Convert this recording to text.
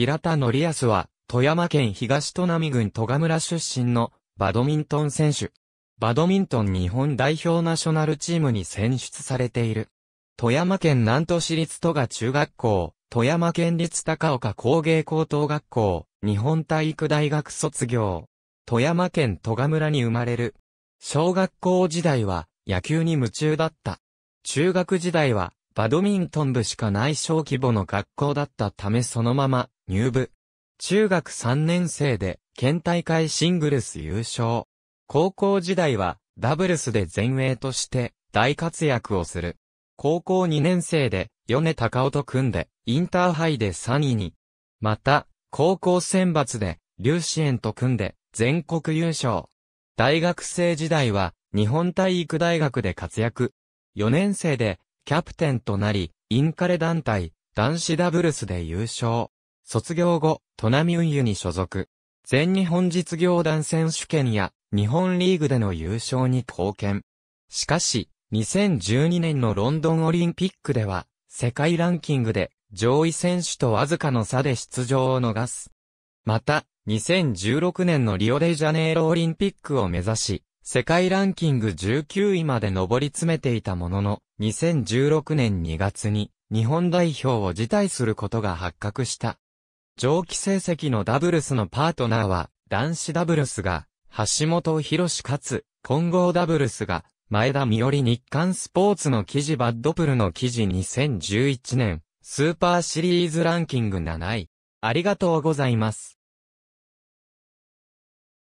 平田則康は、富山県東砺波郡戸賀村出身のバドミントン選手。バドミントン日本代表ナショナルチームに選出されている。富山県南都市立戸賀中学校、富山県立高岡工芸高等学校、日本体育大学卒業。富山県戸賀村に生まれる。小学校時代は野球に夢中だった。中学時代はバドミントン部しかない小規模の学校だったためそのまま入部。中学3年生で、県大会シングルス優勝。高校時代は、ダブルスで前衛として、大活躍をする。高校2年生で、米高尾と組んで、インターハイで3位に。また、高校選抜で、劉志園と組んで、全国優勝。大学生時代は、日本体育大学で活躍。4年生で、キャプテンとなり、インカレ団体、男子ダブルスで優勝。卒業後、トナミ運輸に所属。全日本実業団選手権や日本リーグでの優勝に貢献。しかし、2012年のロンドンオリンピックでは、世界ランキングで上位選手とわずかの差で出場を逃す。また、2016年のリオデジャネイロオリンピックを目指し、世界ランキング19位まで上り詰めていたものの、2016年2月に日本代表を辞退することが発覚した。上記成績のダブルスのパートナーは、男子ダブルスが、橋本博士かつ、混合ダブルスが、前田美織日刊スポーツの記事バッドプルの記事2011年、スーパーシリーズランキング7位。ありがとうございます。